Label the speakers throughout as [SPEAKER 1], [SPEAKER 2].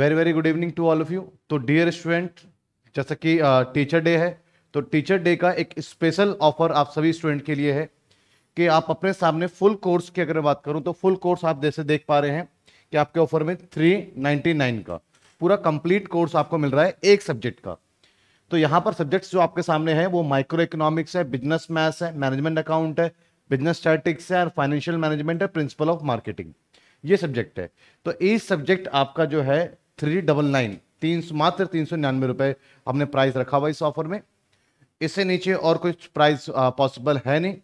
[SPEAKER 1] very very good evening to all of you तो dear student जैसा कि teacher uh, day है तो टीचर डे का एक स्पेशल ऑफर आप सभी स्टूडेंट के लिए है कि आप अपने सामने फुल कोर्स की अगर बात करूं तो फुल कोर्स आप जैसे देख पा रहे हैं कि आपके ऑफर में थ्री नाइनटी नाइन का पूरा कंप्लीट कोर्स आपको मिल रहा है एक सब्जेक्ट का तो यहाँ पर सब्जेक्ट्स जो आपके सामने हैं वो माइक्रो इकोनॉमिक्स है बिजनेस मैथ्स है मैनेजमेंट अकाउंट है बिजनेस स्टैटिक्स है और फाइनेंशियल मैनेजमेंट है प्रिंसिपल ऑफ मार्केटिंग ये सब्जेक्ट है तो इस सब्जेक्ट आपका जो है थ्री डबल नाइन तीन मात्र तीन सौ निन्यानवे रुपए हमने प्राइस रखा हुआ इस ऑफर में इससे नीचे और कुछ प्राइस पॉसिबल है नहीं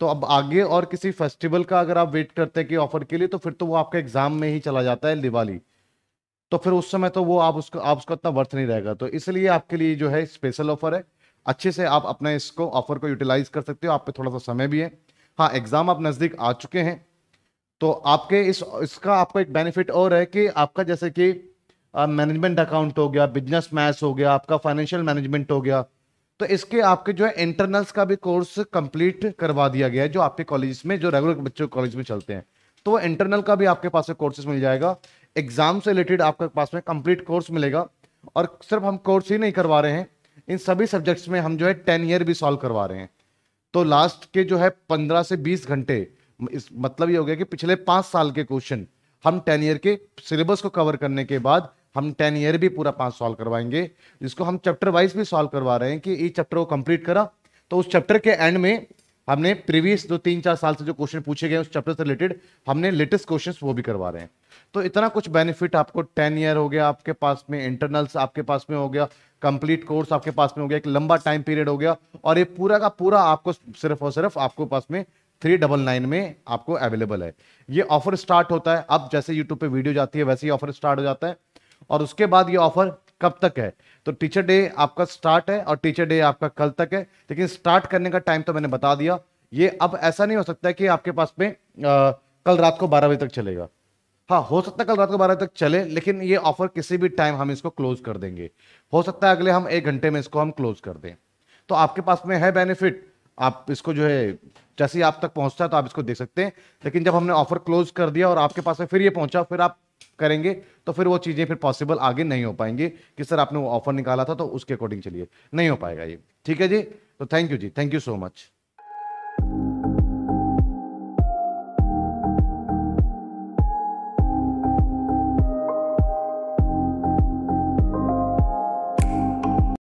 [SPEAKER 1] तो अब आगे और किसी फेस्टिवल का अगर आप वेट करते हैं कि ऑफर के लिए तो फिर तो वो आपका एग्जाम में ही चला जाता है दिवाली तो फिर उस समय तो वो आप उसको आप उसका इतना वर्थ नहीं रहेगा तो इसलिए आपके लिए जो है स्पेशल ऑफर है अच्छे से आप अपना इसको ऑफर को यूटिलाइज कर सकते हो आप पे थोड़ा सा समय भी है हाँ एग्जाम आप नज़दीक आ चुके हैं तो आपके इस इसका आपका एक बेनिफिट और है कि आपका जैसे कि मैनेजमेंट अकाउंट हो गया बिजनेस मैथ्स हो गया आपका फाइनेंशियल मैनेजमेंट हो गया तो इसके आपके जो है इंटरनल्स का भी कोर्स कंप्लीट करवा दिया गया है जो आपके कॉलेज में जो रेगुलर बच्चों कॉलेज में चलते हैं तो इंटरनल का भी आपके पास कोर्सेज मिल जाएगा एग्जाम से रिलेटेड आपके पास में कंप्लीट कोर्स मिलेगा और सिर्फ हम कोर्स ही नहीं करवा रहे हैं इन सभी सब्जेक्ट्स में हम जो है टेन ईयर भी सॉल्व करवा रहे हैं तो लास्ट के जो है पंद्रह से बीस घंटे इस मतलब ये हो गया कि पिछले पांच साल के क्वेश्चन हम टेन ईयर के सिलेबस को कवर करने के बाद हम टेन ईयर भी पूरा पांच सॉल्व करवाएंगे जिसको हम चैप्टर वाइज भी सॉल्व करवा रहे हैं कि ये चैप्टर को कंप्लीट करा तो उस चैप्टर के एंड में हमने प्रीवियस जो तीन चार साल से जो क्वेश्चन पूछे गए उस चैप्टर से रिलेटेड हमने लेटेस्ट क्वेश्चन वो भी करवा रहे हैं तो इतना कुछ बेनिफिट आपको टेन ईयर हो गया आपके पास में इंटरनल्स आपके पास में हो गया कंप्लीट कोर्स आपके पास में हो गया एक लंबा टाइम पीरियड हो गया और ये पूरा का पूरा आपको सिर्फ और सिर्फ आपको पास में थ्री डबल नाइन में आपको अवेलेबल है ये ऑफर स्टार्ट होता है अब जैसे यूट्यूब पे वीडियो जाती है वैसे ही ऑफर स्टार्ट हो जाता है और उसके बाद ये ऑफर कब तक है तो टीचर डे आपका स्टार्ट है और टीचर डे आपका कल तक है लेकिन स्टार्ट करने का टाइम तो मैंने बता दिया ये अब ऐसा नहीं हो सकता कि आपके पास में आ, कल रात को बारह बजे तक चलेगा हाँ हो सकता है कल रात को बारह तक चले लेकिन ये ऑफर किसी भी टाइम हम इसको क्लोज कर देंगे हो सकता है अगले हम एक घंटे में इसको हम क्लोज कर दें तो आपके पास में है बेनिफिट आप इसको जो है जैसे ही आप तक पहुंचता है तो आप इसको देख सकते हैं लेकिन जब हमने ऑफर क्लोज कर दिया और आपके पास में फिर ये पहुंचा फिर आप करेंगे तो फिर वो चीज़ें फिर पॉसिबल आगे नहीं हो पाएंगी कि सर आपने वो ऑफर निकाला था तो उसके अकॉर्डिंग चलिए नहीं हो पाएगा ये ठीक है जी तो थैंक यू जी थैंक यू सो मच